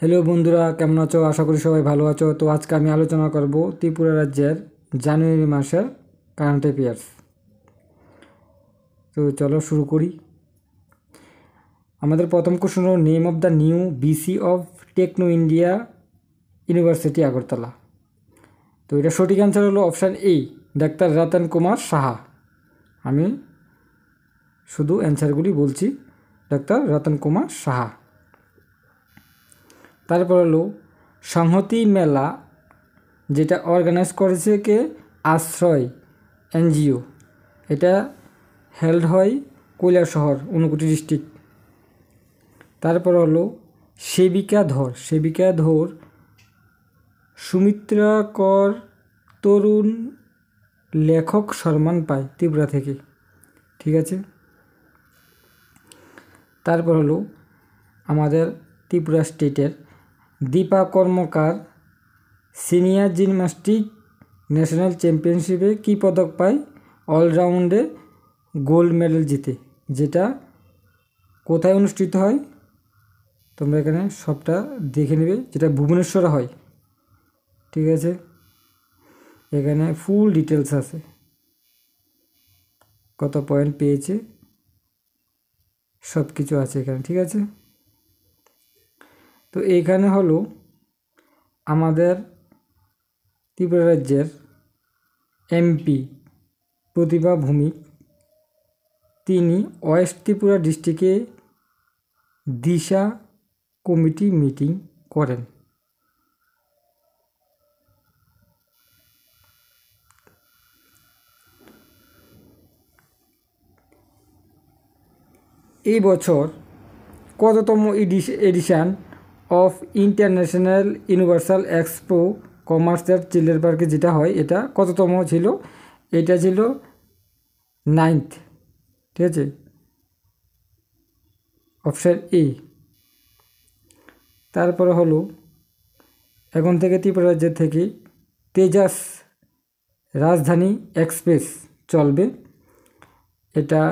hello বন্ধুরা কেমন আছো আশা করি সবাই ভালো আছো তো আজকে আমি আলোচনা করব ত্রিপুরা রাজ্যের জানুয়ারি মাসের কারেন্ট অ্যাফেয়ার্স তো চলো শুরু করি আমাদের প্রথম কোশ্চেন হল name of the new VC of Techno India University Agartala তো এটা সঠিক অ্যান্সার হলো option A doctor Ratan Kumar Saha আমি শুধু অ্যান্সারগুলি বলছি ডাক্তার রতন কুমার সাহা তারপর হলো সংহতি মেলা যেটা অর্গানাইজ করেছে কে আশ্রয় এনজিও এটা হেল্ড হয় কৈলা শহর ঊনকোটি ডিস্ট্রিক্ট তারপর হলো সেবিকা ধর সেবিকা ধর সুমিত্রা কর তরুণ লেখক সম্মান পায় ত্রিপুরা থেকে ঠিক আছে তারপর হলো আমাদের ত্রিপুরা স্টেটের Dipa Karmakar senior gymnastic national চ্যাম্পিয়নশিপে কী পদক পায় অলরাউন্ডে গোল্ড মেডেল জিতে যেটা কোথায় অনুষ্ঠিত হয় তোমরা এখানে সবটা দেখে নেবে যেটা ভুবনেশ্বরে হয় ঠিক আছে এখানে ফুল ডিটেলস আছে কত পয়েন্ট পেয়েছে সব কিছু আছে এখানে ঠিক আছে তো এইখানে হলো আমাদের ত্রিপুরা রাজ্যের এমপি প্রতিভা ভূমিক তিনি ওয়েস্ট ত্রিপুরা ডিস্ট্রিক্টে দিশা কমিটি মিটিং করেন এই বছর কততম এডিশ edition of international universal expo commerce at children পার্কে যেটা হয় এটা কততম ছিল এটা ছিল নাইনথ ঠিক আছে অপশান এ তারপরে হলো এখন থেকে ত্রিপুরা রাজ্যের থেকে তেজাস রাজধানী এক্সপ্রেস চলবে এটা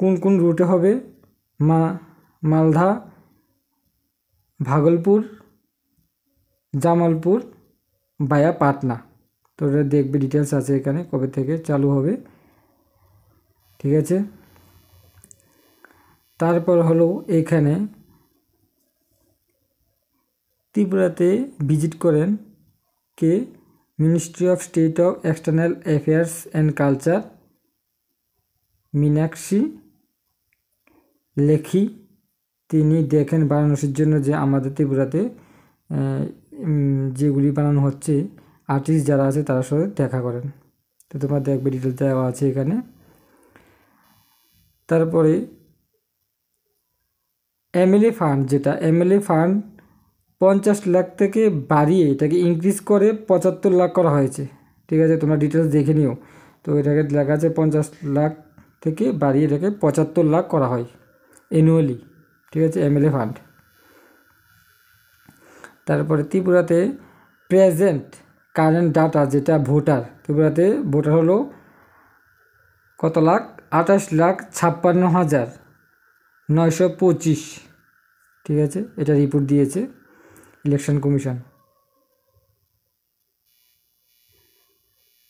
কোন কোন রুটে হবে মা মালদা ভাগলপুর জামালপুর বায়া পাটনা তো এটা দেখবে ডিটেলস আছে এখানে কবে থেকে চালু হবে ঠিক আছে তারপর হলো এখানে ত্রিপুরাতে ভিজিট করেন কে ministry of state of external affairs and culture Meenakshi Lekhi তিনি দেখেন বারাণসীর জন্য যে আমাদের ত্রিপুরাতে যেগুলি বানানো হচ্ছে আর্টিস্ট যারা আছে তারা সাথে দেখা করেন তো তোমার দেখবে ডিটেল দেওয়া আছে এখানে তারপরে এমএলএ ফান্ড যেটা এমএলএ ফান্ড পঞ্চাশ লাখ থেকে বাড়িয়ে এটাকে ইনক্রিজ করে পঁচাত্তর লাখ করা হয়েছে ঠিক আছে তোমরা ডিটেলস দেখে নিও তো এটাকে লেখা আছে পঞ্চাশ লাখ থেকে বাড়িয়ে এটাকে পঁচাত্তর লাখ করা হয় অ্যানুয়ালি ঠিক আছে এমএলএ ফান্ড তারপরে ত্রিপুরাতে প্রেজেন্ট কারেন্ট ডাটা যেটা ভোটার ত্রিপুরাতে ভোটার হলো কত লাখ আঠাশ লাখ ছাপ্পান্ন হাজার নয়শো পঁচিশ ঠিক আছে এটা রিপোর্ট দিয়েছে ইলেকশন কমিশন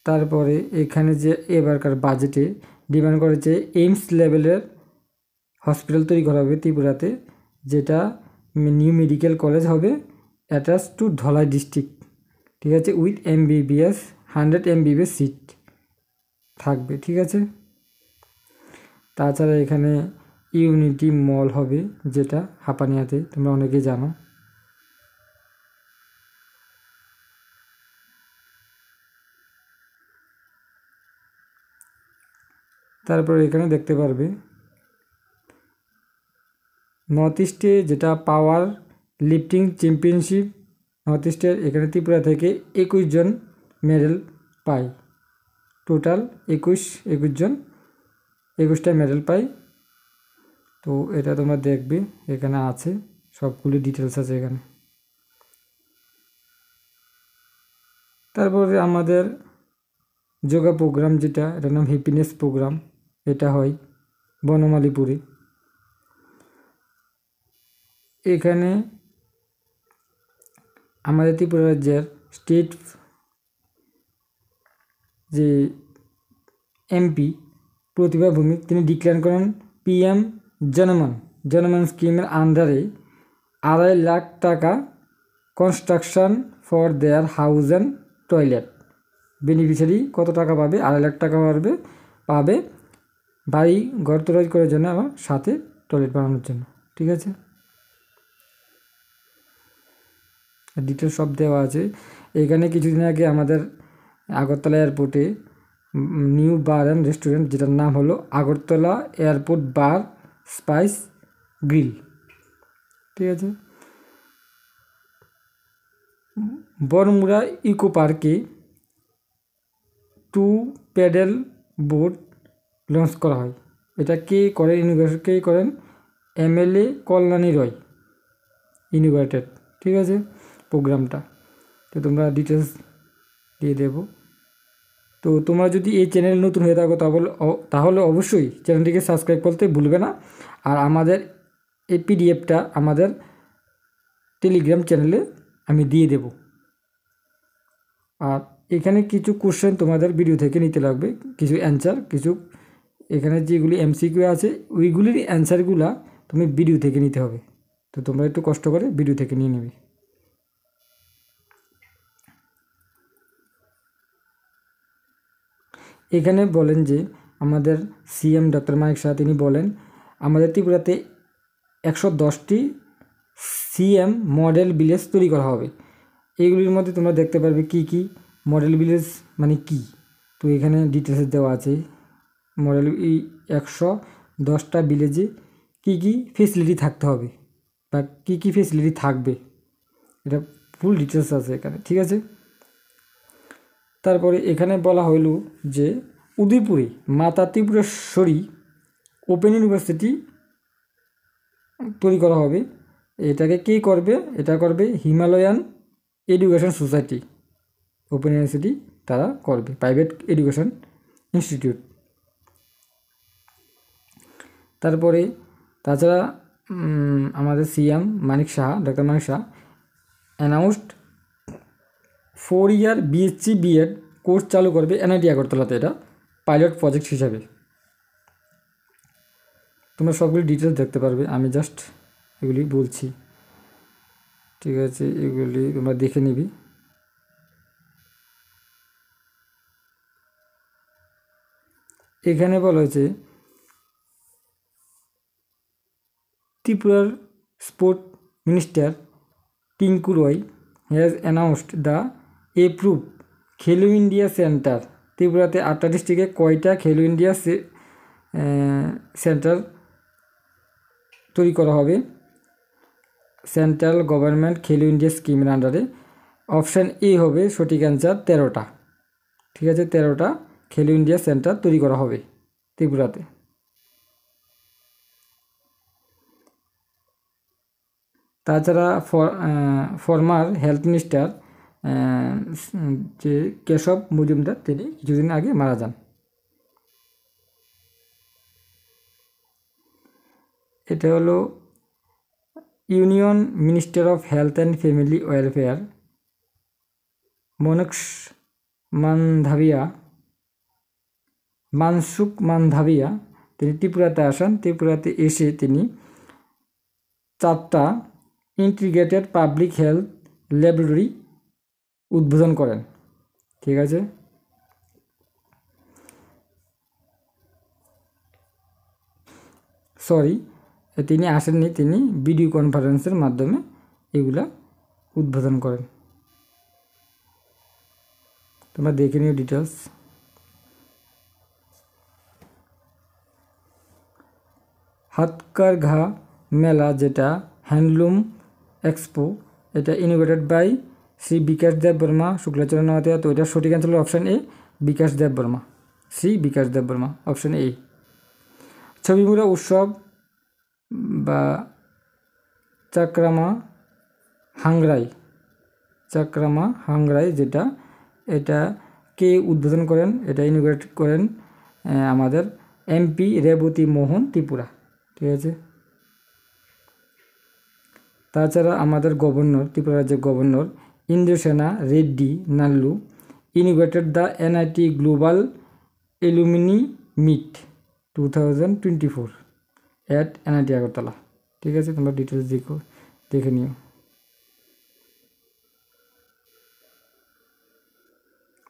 তারপরে এখানে যে এবারকার বাজেটে ডিমান্ড করেছে এইমস লেভেলের হসপিটাল তৈরি করা হবে ত্রিপুরাতে যেটা নিউ মেডিকেল কলেজ হবে অ্যাটাচ টু ধলাই ডিস্ট্রিক্ট ঠিক আছে with MBBS hundred MBBS seat থাকবে ঠিক আছে তাছাড়া এখানে ইউনিটি মল হবে যেটা হাপানিয়াতে তোমরা অনেকে জানো তারপর এখানে দেখতে পারবে নর্থ ইস্টে যেটা পাওয়ার লিফটিং চ্যাম্পিয়নশিপ নর্থ ইস্টের এখানে ত্রিপুরা থেকে একুশ জন মেডেল পাই টোটাল একুশ একুশ জন একুশটা মেডেল পাই তো এটা তোমরা দেখবে এখানে আছে সবগুলি ডিটেলস আছে এখানে তারপরে আমাদের যোগা প্রোগ্রাম যেটা এটার নাম হ্যাপিনেস প্রোগ্রাম এটা হয় বনমালীপুরে এখানে আমাদের ত্রিপুরা রাজ্যের স্টেট যে এমপি প্রতিভা ভূমিক তিনি ডিক্লেয়ার করেন পিএম জনমন জনমন স্কিমের আন্ডারে আড়াই লাখ টাকা construction for their house and toilet beneficiary কত টাকা পাবে আড়াই লাখ টাকা পাবে পাবে বাড়ি ঘর তৈরি করার জন্য এবং সাথে টয়লেট বানানোর জন্য ঠিক আছে ডিটেল সব দেওয়া আছে এখানে কিছুদিন আগে আমাদের আগরতলা এয়ারপোর্টে নিউ বার অ্যান্ড রেস্টুরেন্ট যেটার নাম হলো Agartala airport bar spice grill ঠিক আছে বরমুড়া ইকো পার্কে টু প্যাডেল বোট লঞ্চ করা হয় এটা কে করেন ইউনিভার্স কে করেন এমএলএ কল্যাণী রয় ইউনিভার্টেড ঠিক আছে প্রোগ্রামটা তো তোমরা ডিটেলস দিয়ে দেবো তো তোমরা যদি এই চ্যানেল নতুন হয়ে থাকো তাহলে তাহলে অবশ্যই চ্যানেলটিকে সাবস্ক্রাইব করতে ভুলবে না আর আমাদের এই পিডিএফটা আমাদের টেলিগ্রাম চ্যানেলে আমি দিয়ে দেব আর এখানে কিছু কোশ্চেন তোমাদের ভিডিও থেকে নিতে লাগবে কিছু অ্যান্সার কিছু এখানে যেগুলি এমসিকিউ আছে ওইগুলির অ্যান্সারগুলা তুমি ভিডিও থেকে নিতে হবে তো তোমরা একটু কষ্ট করে ভিডিও থেকে নিয়ে নেবে এখানে বলেন যে আমাদের সিএম ডক্টর মানিক শাহ তিনি বলেন আমাদের ত্রিপুরাতে একশো দশটি সিএম মডেল ভিলেজ তৈরি করা হবে এইগুলির মধ্যে তোমরা দেখতে পারবে কি কি মডেল ভিলেজ মানে কি তো এখানে ডিটেলস দেওয়া আছে মডেল এই একশো দশটা ভিলেজে কি কি ফেসিলিটি থাকতে হবে বা কী কী ফেসিলিটি থাকবে এটা ফুল ডিটেলস আছে এখানে ঠিক আছে তারপরে এখানে বলা হইল যে উদয়পুরে মাতা ত্রিপুরেশ্বরী ওপেন ইউনিভার্সিটি তৈরি করা হবে এটাকে কে করবে এটা করবে Himalayan education society open university তারা করবে প্রাইভেট এডুকেশন ইনস্টিটিউট তারপরে তাছাড়া আমাদের CM Manik Saha doctor Manik Saha announced four year BSc BEd course চালু করবে এনআইটি আগরতলাতে এটা পাইলট প্রজেক্ট হিসাবে তোমরা সবগুলি ডিটেলস দেখতে পারবে আমি জাস্ট এগুলি বলছি ঠিক আছে এগুলি তোমরা দেখে নিবি এখানে বলা হয়েছে ত্রিপুরার sport minister Tinku Roy has announced the approve Khelo India centre ত্রিপুরাতে আটটা ডিস্ট্রিক্টে কয়টা খেলো ইন্ডিয়া সেন্টার তৈরি করা হবে সেন্ট্রাল গভর্নমেন্ট খেলো ইন্ডিয়া স্কিমের আন্ডারে অপশান এ হবে সঠিক অ্যান্সার তেরোটা ঠিক আছে তেরোটা খেলো ইন্ডিয়া সেন্টার তৈরি করা হবে ত্রিপুরাতে তাছাড়া ফরমার হেলথ মিনিস্টার যে কেশব মজুমদার তিনি কিছুদিন আগে মারা যান এটা হলো union minister of health and family welfare মনক্স মানধাবিয়া মানসুক মান্ধাভিয়া তিনি ত্রিপুরাতে আসেন ত্রিপুরাতে এসে তিনি চারটা ইন্টিগ্রেটেড পাবলিক হেলথ ল্যাবরেটরি উদ্বোধন করেন ঠিক আছে সরি তিনি আসেননি তিনি ভিডিও কনফারেন্সের মাধ্যমে এগুলা উদ্বোধন করেন তোমরা দেখে নিও ডিটেলস হাতকার ঘা মেলা যেটা হ্যান্ডলুম এক্সপো এটা ইনোভেটেড বাই শ্রী বিকাশ দেব বর্মা শুক্লাচরণ মাতিয়া তো এটার সঠিক অ্যান্সার হলো option A Bikash Deb Barma Shri Bikash Deb Barma option A ছবিগুলো উৎসব বা চাকরামা হাংরাই চাকরামা হাংরাই যেটা এটা কে উদ্বোধন করেন এটা ইনোগ্রেট করেন আমাদের এমপি রেবতী মোহন ত্রিপুরা ঠিক আছে তাছাড়া আমাদের গভর্নর ত্রিপুরা রাজ্যের governor Indrasena Reddy Nallu inaugurated the NIT global alumni meet two thousand twenty four at NIT Agartala ঠিক আছে তোমরা ডিটেলস দেখো দেখে নিও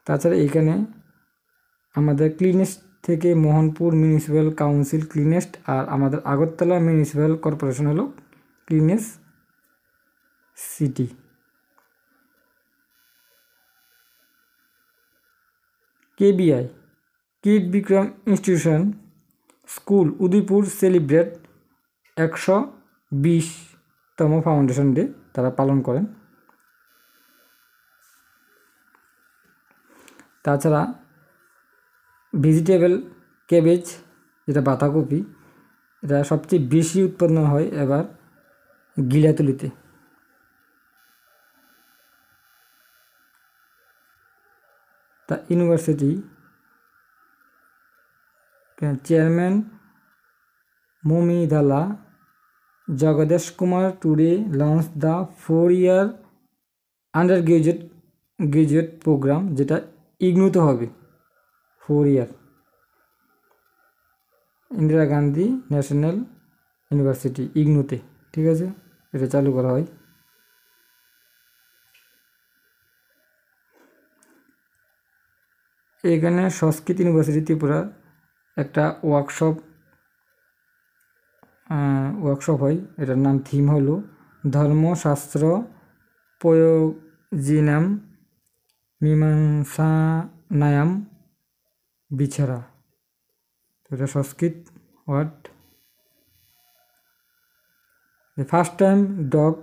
তাছাড়া এখানে আমাদের ক্লিনেস্ট থেকে মোহনপুর মিউনিসিপ্যাল কাউন্সিল ক্লিনেস্ট আর আমাদের আগরতলা মিউনিসিপ্যাল কর্পোরেশন হলো cleanest city KBI Kirit Bikram institution school Udaipur celebrate একশো বিশতম ফাউন্ডেশন ডে তারা পালন করেন তাছাড়া ভেজিটেবল ক্যাবেজ যেটা বাঁধাকপি এটা সবচেয়ে বেশি উৎপন্ন হয় এবার গিলাতুলিতে the university chairman Mamidala Jagadesh Kumar today launch the four year undergraduate graduate programme যেটা ইগনুতে হবে four year Indira Gandhi national university ইগনুতে ঠিক আছে এটা চালু করা হয় এখানে সংস্কৃত ইউনিভার্সিটি ত্রিপুরা একটা ওয়ার্কশপ ওয়ার্কশপ হয় এটার নাম থিম হলো ধর্মশাস্ত্র প্রয়োজিনাম মীমাংসানায়াম বিছারা তো এটা Sanskrit word first time dog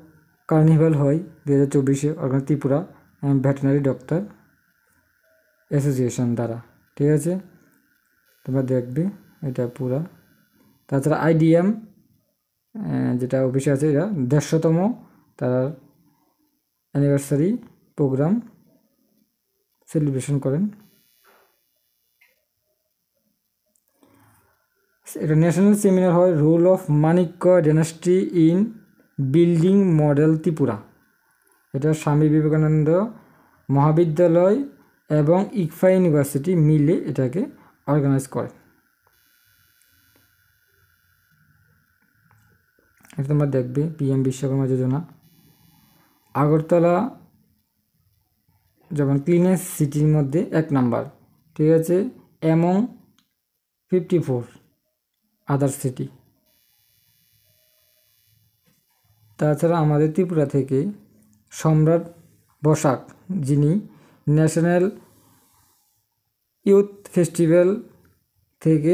carnival হয় দু হাজার চব্বিশে ত্রিপুরা ভেটেনারি ডক্টর অ্যাসোসিয়েশন দ্বারা ঠিক আছে তোমরা দেখবে এটা পুরা তাছাড়া আইডিএম যেটা অফিসে আছে এটা দেড়শোতম তার অ্যানিভার্সারি প্রোগ্রাম সেলিব্রেশন করেন এটা ন্যাশনাল সেমিনার হয় role of Manikya dynasty in building model Tripura এটা স্বামী বিবেকানন্দ মহাবিদ্যালয় এবং ইকফা ইউনিভার্সিটি মিলে এটাকে অর্গানাইজ করে এটা তোমরা দেখবে পিএম বিশ্বকর্মা যোজনা আগরতলা যেমন ক্লিনেস্ট সিটির মধ্যে এক নাম্বার ঠিক আছে among fifty four other city তাছাড়া আমাদের ত্রিপুরা থেকে সম্রাট বসাক যিনি ন্যাশনাল ইউথ ফেস্টিভ্যাল থেকে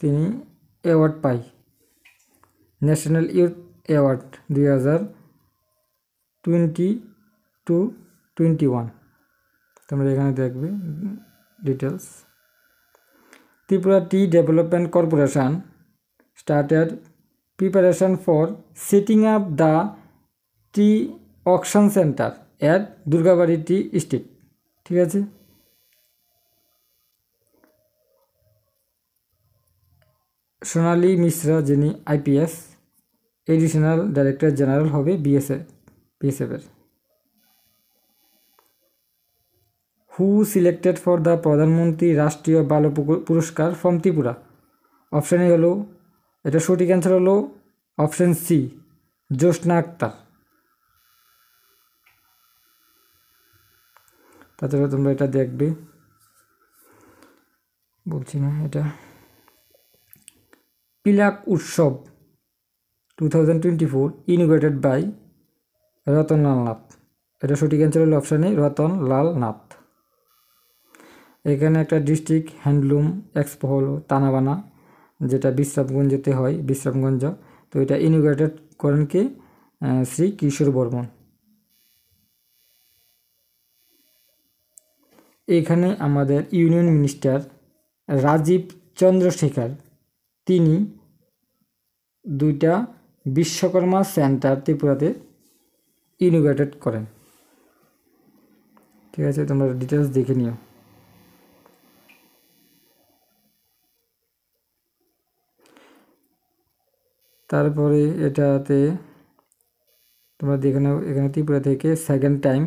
তিনি অ্যাওয়ার্ড পাই ন্যাশনাল ইউথ অ্যাওয়ার্ড দুই হাজার টোয়েন্টি টু টোয়েন্টি ওয়ান তোমরা এখানে দেখবে details Tripura tea development corporation started preparation for setting up the tea auction centre at Durgabari tea state ঠিক আছে সোনালী মিশ্রা যিনি আইপিএস এডিশনাল ডাইরেক্টর জেনারেল হবে বিএসএ বিএসএফের হু সিলেক্টেড ফর দ্য প্রধানমন্ত্রী রাষ্ট্রীয় বাল পুরস্কার ফ্রম ত্রিপুরা অপশানে হলো এটা সঠিক অ্যান্সার হলো অপশান সি জ্যোৎস্না আক্তার তারপরে তোমরা এটা দেখবে বলছি না এটা পিলাক উৎসব two thousand twenty four innovated by Lal Nath এটা সঠিক অ্যান্সার হলো অপশানে লাল নাথ এখানে একটা ডিস্ট্রিক্ট হ্যান্ডলুম এক্সপো হলো তানাবানা যেটা বিশ্রামগঞ্জেতে হয় বিশ্রামগঞ্জ তো এটা ইনোগ্রেটেড করেন কে শ্রী কিশোর বর্মন এখানে আমাদের ইউনিয়ন মিনিস্টার রাজীব চন্দ্রশেখর তিনি দুইটা বিশ্বকর্মা সেন্টার ত্রিপুরাতে ইনোগ্রেটেড করেন ঠিক আছে তোমরা ডিটেলস দেখে নিও তারপরে এটাতে তোমরা দেখে নাও এখানে ত্রিপুরা থেকে সেকেন্ড টাইম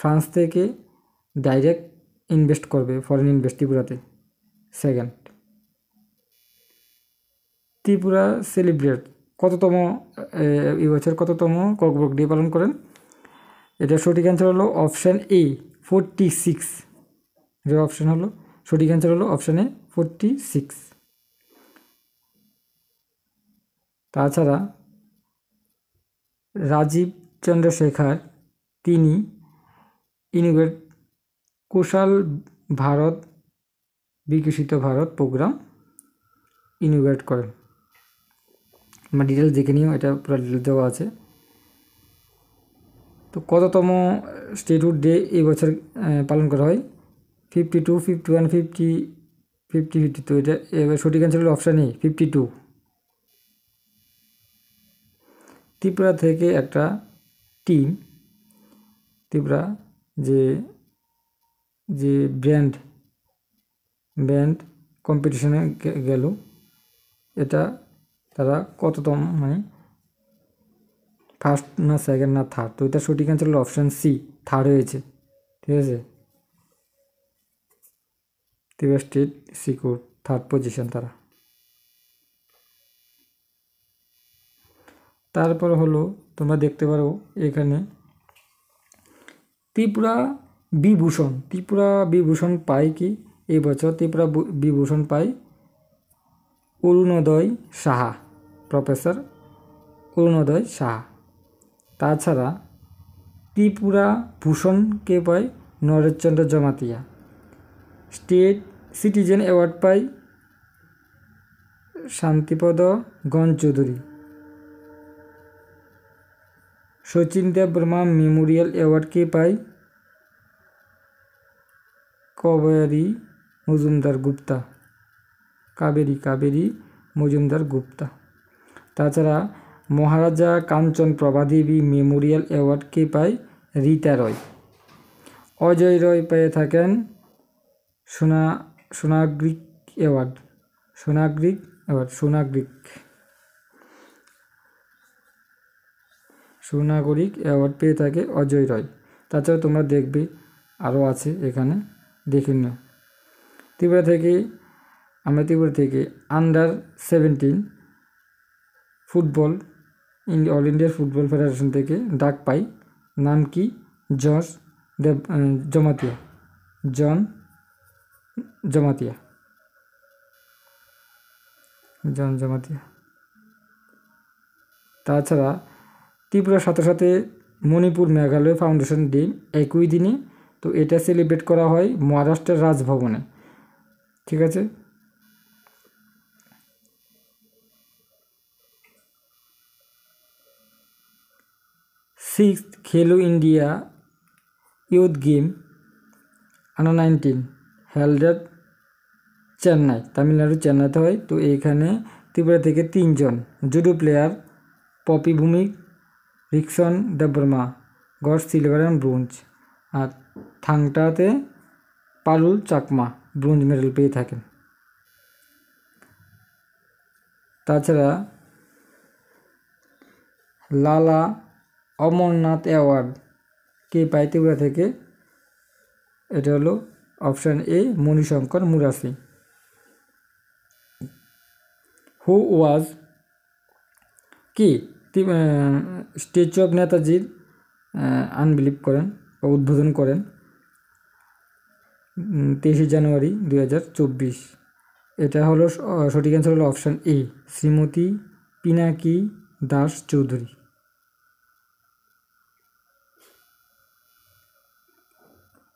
ফ্রান্স থেকে ডাইরেক্ট ইনভেস্ট করবে ফরেন ইনভেস্ট ত্রিপুরাতে সেকেন্ড ত্রিপুরা সেলিব্রেট কততম বছর কততম কর্কবক ডে পালন করেন এটা সঠিক অ্যান্সার হলো অপশান এ ফোরটি সিক্স যে অপশান হলো সঠিক অ্যান্সার হলো অপশান এ ফোরটি সিক্স তাছাড়া রাজীব চন্দ্রশেখর তিনি ইনুগ্রেট কুশাল ভারত বিকশিত ভারত প্রোগ্রাম ইনোভেট করেন আমরা ডিটেলস দেখে নিও এটা পুরো ডিটেলস দেওয়া আছে তো কততম স্টেটহুড ডে এই বছর পালন করা হয় fifty two fifty one fifty fifty fifty two এটা এবার সঠিক অ্যান্সারের অপশান নেই ফিফটি টু ত্রিপুরা থেকে একটা টিম ত্রিপুরা যে যে ব্র্যান্ড ব্র্যান্ড কম্পিটিশনে গেল এটা তারা কততম মানে ফার্স্ট না সেকেন্ড না থার্ড তো এটা সঠিক অ্যান্সার হলো অপশান সি থার্ড হয়েছে ঠিক আছে Tripura state secure third position তারা তারপর হলো তোমরা দেখতে পারো এখানে ত্রিপুরা বিভূষণ ত্রিপুরা বিভূষণ পায় কি এবছর ত্রিপুরা বিভূষণ পায় অরুণোদয় সাহা প্রফেসর অরুণোদয় সাহা তাছাড়া ত্রিপুরা ভূষণ কে পায় Nareshchandra Jamatia state citizen award পায় শান্তিপদ চৌধুরী শচীন দেব বর্মা মেমোরিয়াল অ্যাওয়ার্ড কে পায় কবেরি মজুমদার গুপ্তা কাবেরি কাবেরি মজুমদার গুপ্তা তাছাড়া মহারাজা কাঞ্চন দেবী মেমোরিয়াল অ্যাওয়ার্ডকে পায় রীতা রয় অজয় রয় পেয়ে থাকেন সোনা সোনাগ্রিক অ্যাওয়ার্ড সোনাগ্রিক অ্যাওয়ার্ড সোনাগ্রিক সুনাগরিক অ্যাওয়ার্ড পেয়ে থাকে অজয় রয় তাছাড়া তোমরা দেখবে আরও আছে এখানে দেখুন না ত্রিপুরা থেকে আমরা ত্রিপুরা থেকে under seventeen football all India football federation থেকে ডাক পাই নাম কি জস দেব জমাতিয়া জন জমাতিয়া জন জমাতিয়া তাছাড়া ত্রিপুরার সাথে সাথে মণিপুর মেঘালয় ফাউন্ডেশন ডিম একই দিনে তো এটা সেলিব্রেট করা হয় মহারাষ্ট্রের রাজভবনে ঠিক আছে six Khelo India youth game under nineteen held Chennai Tamil Nadu চেন্নাইতে হয় তো এখানে ত্রিপুরা থেকে তিনজন judo player Popy Bhumik Rikson Debbarma gold silver and bronze আর থাংটাতে পারুল চাকমা ব্রোঞ্জ মেডেল পেয়ে থাকেন তাছাড়া লালা অমরনাথ অ্যাওয়ার্ড কে পাইতেগুড়া থেকে এটা হলো অপশান এ মণিশঙ্কর মুরাসি হু ওয়াজ কি স্ট্যাচু অফ নেতাজির আনবিলিভ করেন উদ্বোধন করেন তেইশে জানুয়ারি দুই এটা হলো সঠিক অ্যান্সার হলো অপশান এ শ্রীমতী পিনাকি দাস চৌধুরী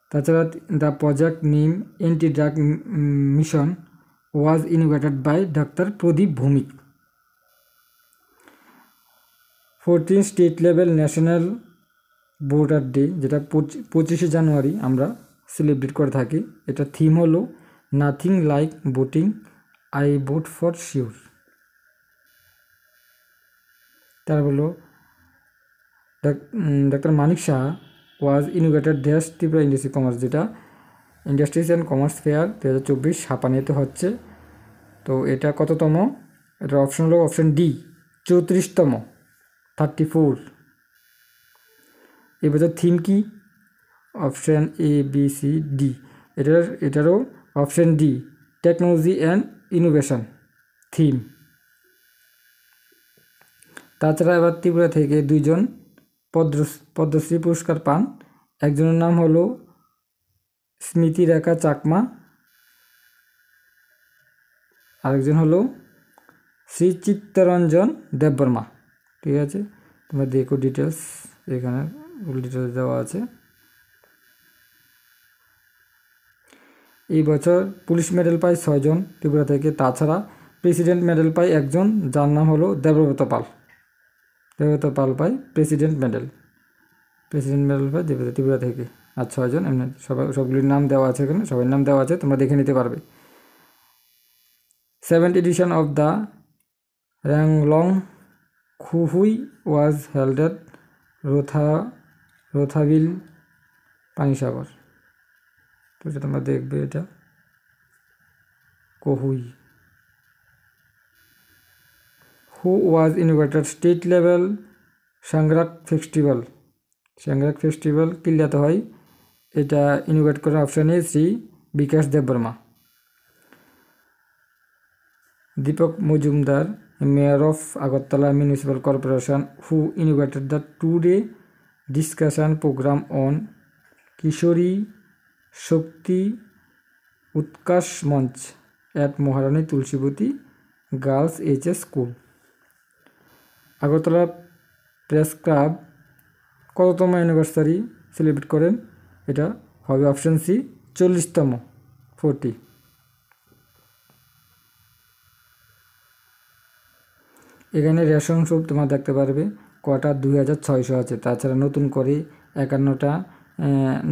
তাছাড়া the project name anti drug mission was innovated by ডাক্তার Pradip Bhowmik fourteen state level national voter day যেটা পঁচিশে জানুয়ারি আমরা সেলিব্রেট করে থাকি এটা থিম হলো নাথিং লাইক বোটিং আই ভোট ফর শিওর তার হলো ডাক্তার Manik Saha was innovated dash Tripura industry commerce যেটা ইন্ডাস্ট্রিজ অ্যান্ড কমার্স ফেয়ার দু হাজার চব্বিশ সাপানিতে হচ্ছে তো এটা কততম এটার অপশন হলো অপশন ডি চৌত্রিশতম থার্টি ফোর এবছর থিম কি option A B C D এটার এটারও option D technology and innovation theme তাছাড়া এবার ত্রিপুরা থেকে দুইজন পদ্ম পদ্মশ্রী পুরস্কার পান একজনের নাম হলো স্মৃতি রেখা চাকমা আরেকজন হলো শ্রী চিত্তরঞ্জন দেববর্মা ঠিক আছে তোমরা দেখো ডিটেলস এখানে লিটার দেওয়া আছে এই বছর পুলিশ মেডেল পায় ছয়জন ত্রিপুরা থেকে তাছাড়া প্রেসিডেন্ট মেডেল পায় একজন যার নাম হলো দেবব্রত পাল দেবব্রত পাল পায় প্রেসিডেন্ট মেডেল প্রেসিডেন্ট মেডেল পায় দেবব্রত ত্রিপুরা থেকে আর ছয়জন এমনি সবাই সবগুলির নাম দেওয়া আছে এখানে সবার নাম দেওয়া আছে তোমরা দেখে নিতে পারবে সেভেন্থ এডিশন অফ দ্য র্যাংলং খুহুই ওয়াজ হেল্ডেড রোথা রথাবিল পানিসাগর তো তোমরা দেখবে এটা কহুই who was invited state level সাংগ্রাক ফেস্টিভ্যাল সাংগ্রাক ফেস্টিভ্যাল কিল্লাতে হয় এটা ইনোভেট করার অপশানে Shri Bikash Debbarma Dipak Majumdar mayor of Agartala municipal corporation who innovated the two day discussion program on Kishori Shakti উৎকাশ মঞ্চ at Maharani Tulsipati girls H S school Agartala press club কততম অ্যানিভার্সারি সেলিব্রেট করেন এটা হবে অপশান সি চল্লিশতম ফোরটি এখানে রেশন সব তোমার দেখতে পারবে কটা দুই হাজার ছয়শো আছে তাছাড়া নতুন করে একান্নটা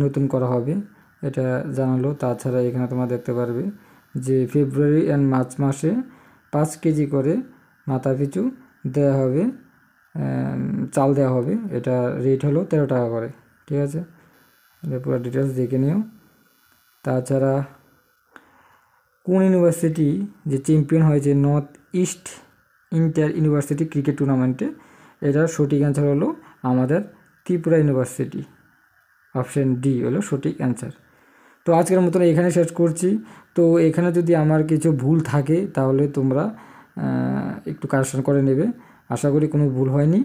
নতুন করা হবে এটা জানালো তাছাড়া এখানে তোমরা দেখতে পারবে যে ফেব্রুয়ারি অ্যান্ড মার্চ মাসে পাঁচ কেজি করে মাথা পিছু দেওয়া হবে চাল দেওয়া হবে এটা রেট হলো তেরো টাকা করে ঠিক আছে এটা পুরো ডিটেলস দেখে নিও তাছাড়া কোন ইউনিভার্সিটি যে চ্যাম্পিয়ন হয়েছে north east inter university cricket টুর্নামেন্টে এটার সঠিক অ্যান্সার হলো আমাদের ত্রিপুরা ইউনিভার্সিটি অপশান ডি হলো সঠিক অ্যান্সার তো আজকের মতন এখানে শেষ করছি তো এখানে যদি আমার কিছু ভুল থাকে তাহলে তোমরা একটু কারেকশন করে নেবে আশা করি কোনো ভুল হয়নি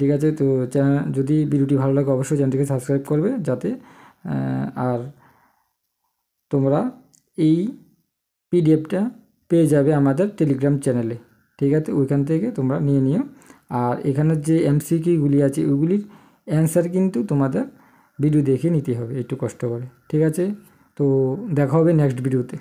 ঠিক আছে তো চ্যানেল যদি ভিডিওটি ভালো লাগে অবশ্যই চ্যানেলটিকে সাবস্ক্রাইব করবে যাতে আর তোমরা এই পিডিএফটা পেয়ে যাবে আমাদের টেলিগ্রাম চ্যানেলে ঠিক আছে ওইখান থেকে তোমরা নিয়ে নিও আর এখানের যে এমসিকিগুলি আছে ওগুলির অ্যান্সার কিন্তু তোমাদের ভিডিও দেখে নিতে হবে একটু কষ্ট করে ঠিক আছে তো দেখা হবে নেক্সট ভিডিওতে